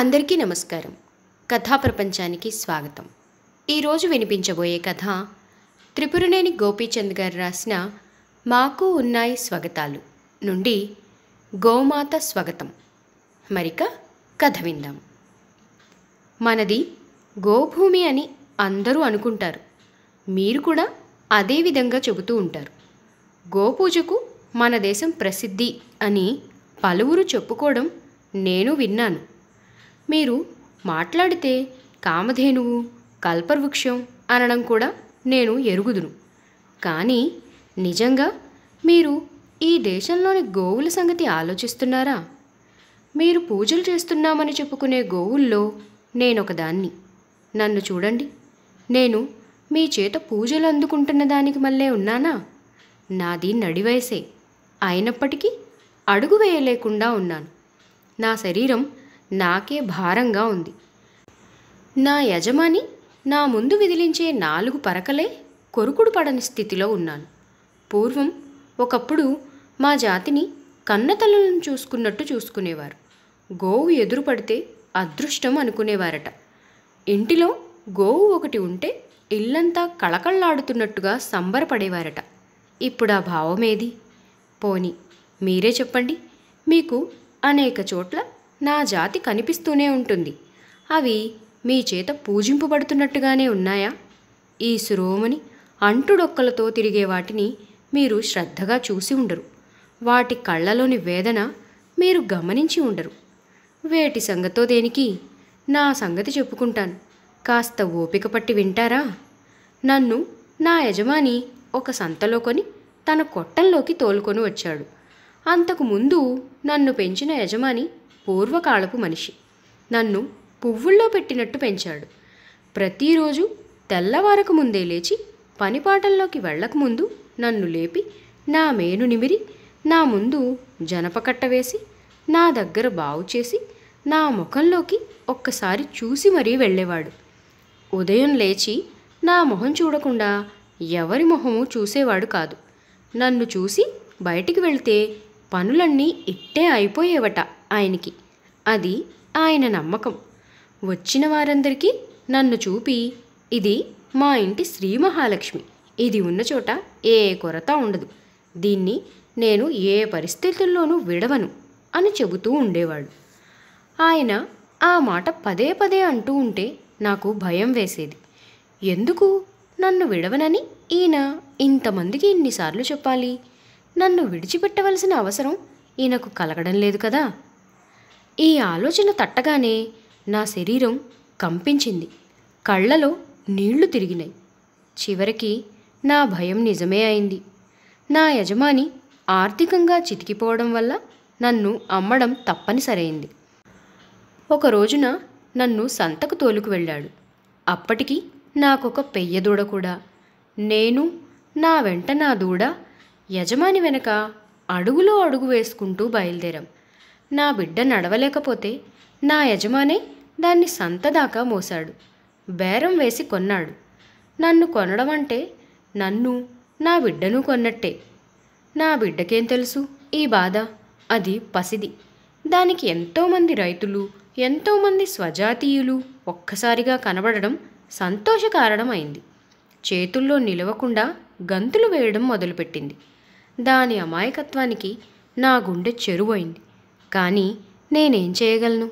అందరికీ నమస్కారం కథా ప్రపంచానికి స్వాగతం ఈరోజు వినిపించబోయే కథ త్రిపురనేని గోపీచంద్ గారు రాసిన మాకు ఉన్నాయి స్వాగతాలు నుండి గోమాత స్వాగతం మరిక కథ విందాం మనది గోభూమి అని అందరూ అనుకుంటారు మీరు కూడా అదే విధంగా చెబుతూ ఉంటారు గోపూజకు మన దేశం ప్రసిద్ధి అని పలువురు చెప్పుకోవడం నేను విన్నాను మీరు మాట్లాడితే కామధేనువు కల్పవృక్షం అనడం కూడా నేను ఎరుగుదును కానీ నిజంగా మీరు ఈ దేశంలోని గోవుల సంగతి ఆలోచిస్తున్నారా మీరు పూజలు చేస్తున్నామని చెప్పుకునే గోవుల్లో నేనొకదాన్ని నన్ను చూడండి నేను మీ చేత పూజలు అందుకుంటున్న దానికి మళ్ళీ ఉన్నానా నాది నడివయసే అయినప్పటికీ అడుగు వేయలేకుండా ఉన్నాను నా శరీరం నాకే భారంగా ఉంది నా యజమాని నా ముందు విదిలించే నాలుగు పరకలే కొరుకుడు పడని స్థితిలో ఉన్నాను పూర్వం ఒకప్పుడు మా జాతిని కన్నతలను చూసుకున్నట్టు చూసుకునేవారు గోవు ఎదురు పడితే అదృష్టం అనుకునేవారట ఇంటిలో గోవు ఒకటి ఉంటే ఇల్లంతా కళకళలాడుతున్నట్టుగా సంబరపడేవారట ఇప్పుడు ఆ భావమేది పోని మీరే చెప్పండి మీకు అనేక చోట్ల నా జాతి కనిపిస్తూనే ఉంటుంది అవి మీ చేత పూజింపబడుతున్నట్టుగానే ఉన్నాయా ఈ సురోమని అంటుడొక్కలతో తిరిగే వాటిని మీరు శ్రద్ధగా చూసి ఉండరు వాటి కళ్ళలోని వేదన మీరు గమనించి ఉండరు వేటి సంగతో దేనికి నా సంగతి చెప్పుకుంటాను కాస్త ఓపిక పట్టి వింటారా నన్ను నా యజమాని ఒక సంతలో కొని తన కొట్టంలోకి తోలుకొని వచ్చాడు అంతకుముందు నన్ను పెంచిన యజమాని పూర్వకాలపు మనిషి నన్ను పువ్వుల్లో పెట్టినట్టు పెంచాడు ప్రతిరోజు తెల్లవారకు ముందే లేచి పనిపాటల్లోకి వెళ్ళకముందు నన్ను లేపి నా మేను నిమిరి నా ముందు జనపకట్ట వేసి నా దగ్గర బాగు చేసి నా ముఖంలోకి ఒక్కసారి చూసి మరీ వెళ్ళేవాడు ఉదయం లేచి నా మొహం చూడకుండా ఎవరి మొహము చూసేవాడు కాదు నన్ను చూసి బయటికి వెళితే పనులన్నీ ఇట్టే అయిపోయేవట ఆయనకి అది ఆయన నమ్మకం వచ్చిన వారందరికీ నన్ను చూపి ఇది మా ఇంటి శ్రీ మహాలక్ష్మి ఇది ఉన్న చోట ఏ కొరత ఉండదు దీన్ని నేను ఏ పరిస్థితుల్లోనూ విడవను అని చెబుతూ ఉండేవాడు ఆయన ఆ మాట పదే పదే అంటూ ఉంటే నాకు భయం వేసేది ఎందుకు నన్ను విడవనని ఈయన ఇంతమందికి ఇన్నిసార్లు చెప్పాలి నన్ను విడిచిపెట్టవలసిన అవసరం ఈయనకు కలగడం లేదు కదా ఈ ఆలోచన తట్టగానే నా శరీరం కంపించింది కళ్ళలో నీళ్లు తిరిగినాయి చివరికి నా భయం నిజమే అయింది నా యజమాని ఆర్థికంగా చితికిపోవడం వల్ల నన్ను అమ్మడం తప్పనిసరైంది ఒక రోజున నన్ను సంతకు తోలుకు వెళ్ళాడు అప్పటికి నాకొక పెయ్య దూడ కూడా నేను నా వెంట నా దూడ యజమాని వెనక అడుగులో అడుగు వేసుకుంటూ బయలుదేరాం నా బిడ్డ నడవలేకపోతే నా యజమానే దాన్ని సంత దాకా మోశాడు బేరం వేసి కొన్నాడు నన్ను కొనడం అంటే నన్ను నా బిడ్డను కొన్నట్టే నా బిడ్డకేం తెలుసు ఈ బాధ అది పసిది దానికి ఎంతోమంది రైతులు ఎంతోమంది స్వజాతీయులు ఒక్కసారిగా కనబడడం సంతోషకారణమైంది చేతుల్లో నిలవకుండా గంతులు వేయడం మొదలుపెట్టింది దాని అమాయకత్వానికి నా గుండె చెరువైంది కానీ నేనేం చేయగలను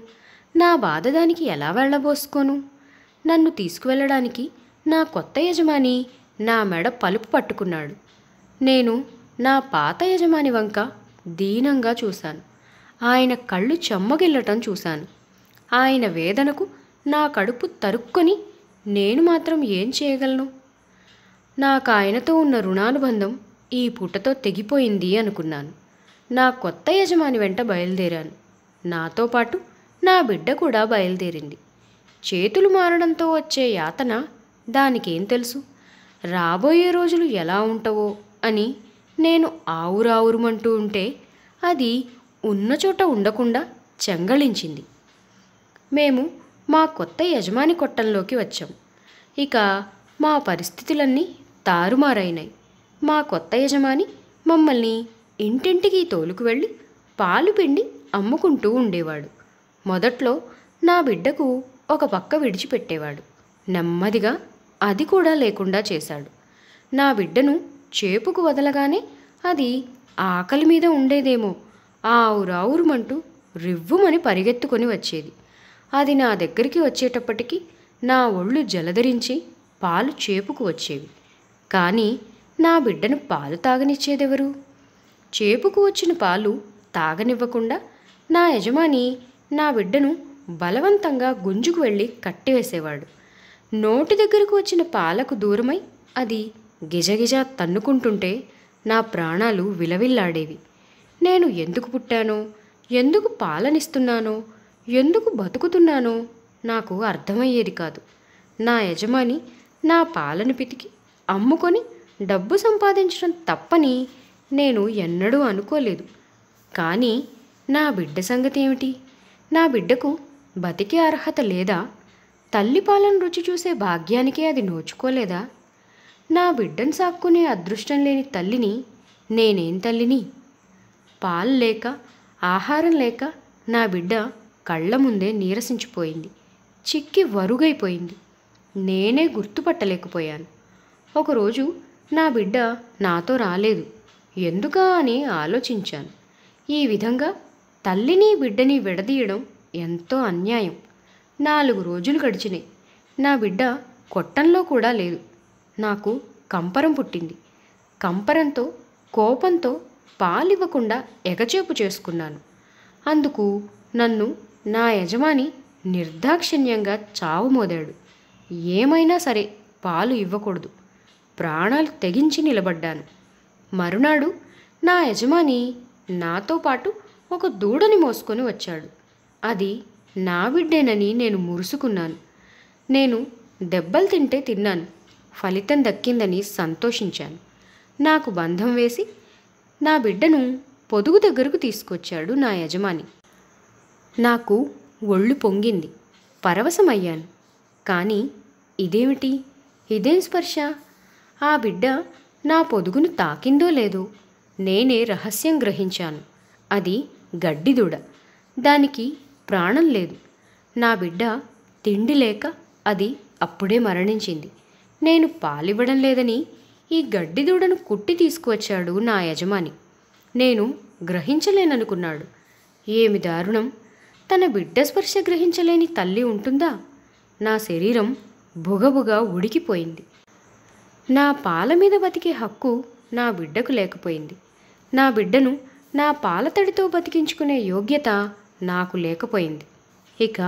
నా బాధ దానికి ఎలా వెళ్ళబోసుకోను నన్ను తీసుకువెళ్ళడానికి నా కొత్త యజమాని నా మెడ పలుపు పట్టుకున్నాడు నేను నా పాత యజమాని వంక దీనంగా చూశాను ఆయన కళ్ళు చెమ్మగిల్లటం చూశాను ఆయన వేదనకు నా కడుపు తరుక్కుని నేను మాత్రం ఏం చేయగలను నాకు ఆయనతో ఉన్న రుణానుబంధం ఈ పూటతో తెగిపోయింది అనుకున్నాను నా కొత్త యజమాని వెంట బయలుదేరాను నాతో పాటు నా బిడ్డ కూడా బయలుదేరింది చేతులు మారడంతో వచ్చే యాతన దానికేం తెలుసు రాబోయే రోజులు ఎలా ఉంటవో అని నేను ఆవురావురుమంటూ ఉంటే అది ఉన్న చోట ఉండకుండా చెంగళించింది మేము మా కొత్త యజమాని కొట్టంలోకి వచ్చాం ఇక మా పరిస్థితులన్నీ తారుమారైనాయి మా కొత్త యజమాని మమ్మల్ని ఇంటింటికి తోలుకు వెళ్ళి పాలు పిండి అమ్ముకుంటూ ఉండేవాడు మొదట్లో నా బిడ్డకు ఒక పక్క విడిచిపెట్టేవాడు నెమ్మదిగా అది కూడా లేకుండా చేశాడు నా బిడ్డను చేపుకు వదలగానే అది ఆకలి మీద ఉండేదేమో ఆవురావురుమంటూ రివ్వుమని పరిగెత్తుకొని వచ్చేది అది నా దగ్గరికి వచ్చేటప్పటికి నా ఒళ్ళు జలధరించి పాలు చేపుకు వచ్చేవి కానీ నా బిడ్డను పాలు తాగనిచ్చేదెవరు చేపుకు వచ్చిన పాలు తాగనివ్వకుండా నా యజమాని నా బిడ్డను బలవంతంగా గుంజుకు వెళ్ళి కట్టివేసేవాడు నోటి దగ్గరకు వచ్చిన పాలకు దూరమై అది గిజగిజ తన్నుకుంటుంటే నా ప్రాణాలు విలవిల్లాడేవి నేను ఎందుకు పుట్టానో ఎందుకు పాలనిస్తున్నానో ఎందుకు బతుకుతున్నానో నాకు అర్థమయ్యేది కాదు నా యజమాని నా పాలను పితికి అమ్ముకొని డబ్బు సంపాదించడం తప్పని నేను ఎన్నడూ అనుకోలేదు కానీ నా బిడ్డ సంగతి ఏమిటి నా బిడ్డకు బతికే అర్హత లేదా తల్లిపాలను రుచి చూసే భాగ్యానికే అది నోచుకోలేదా నా బిడ్డను సాక్కునే అదృష్టం లేని తల్లిని నేనేం తల్లిని పాలు లేక ఆహారం లేక నా బిడ్డ కళ్ళ ముందే నీరసించిపోయింది చిక్కి వరుగైపోయింది నేనే గుర్తుపట్టలేకపోయాను ఒకరోజు నా బిడ్డ నాతో రాలేదు ఎందుకా అని ఆలోచించాను ఈ విధంగా తల్లిని బిడ్డని విడదీయడం ఎంతో అన్యాయం నాలుగు రోజులు గడిచినాయి నా బిడ్డ కొట్టంలో కూడా లేదు నాకు కంపరం పుట్టింది కంపరంతో కోపంతో పాలివ్వకుండా ఎగచేపు చేసుకున్నాను అందుకు నన్ను నా యజమాని నిర్దాక్షిణ్యంగా చావు మోదాడు ఏమైనా సరే పాలు ఇవ్వకూడదు ప్రాణాలు తెగించి నిలబడ్డాను మరునాడు నా యజమాని నాతో పాటు ఒక దూడని మోసుకొని వచ్చాడు అది నా బిడ్డేనని నేను మురుసుకున్నాను నేను దెబ్బలు తింటే తిన్నాను ఫలితం దక్కిందని సంతోషించాను నాకు బంధం వేసి నా బిడ్డను పొదుగు దగ్గరకు తీసుకొచ్చాడు నా యజమాని నాకు ఒళ్ళు పొంగింది పరవశమయ్యాను కానీ ఇదేమిటి ఇదేం స్పర్శ ఆ బిడ్డ నా పొదుగును తాకిందో లేదో నేనే రహస్యం గ్రహించాను అది గడ్డిదూడ దానికి ప్రాణం లేదు నా బిడ్డ తిండి లేక అది అప్పుడే మరణించింది నేను పాలివ్వడం లేదని ఈ గడ్డిదూడను కుట్టి తీసుకువచ్చాడు నా యజమాని నేను గ్రహించలేననుకున్నాడు ఏమి దారుణం తన బిడ్డ స్పర్శ గ్రహించలేని తల్లి ఉంటుందా నా శరీరం బుగబుగా ఉడికిపోయింది నా పాల మీద బతికే హక్కు నా బిడ్డకు లేకపోయింది నా బిడ్డను నా పాలతడితో బతికించుకునే యోగ్యత నాకు లేకపోయింది ఇక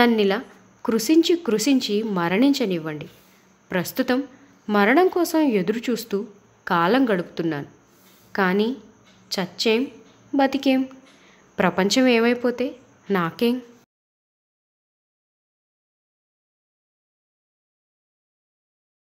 నన్నిలా కృషించి కృషించి మరణించనివ్వండి ప్రస్తుతం మరణం కోసం ఎదురు చూస్తూ కాలం గడుపుతున్నాను కానీ చచ్చేం బతికేం ప్రపంచం ఏమైపోతే నాకేం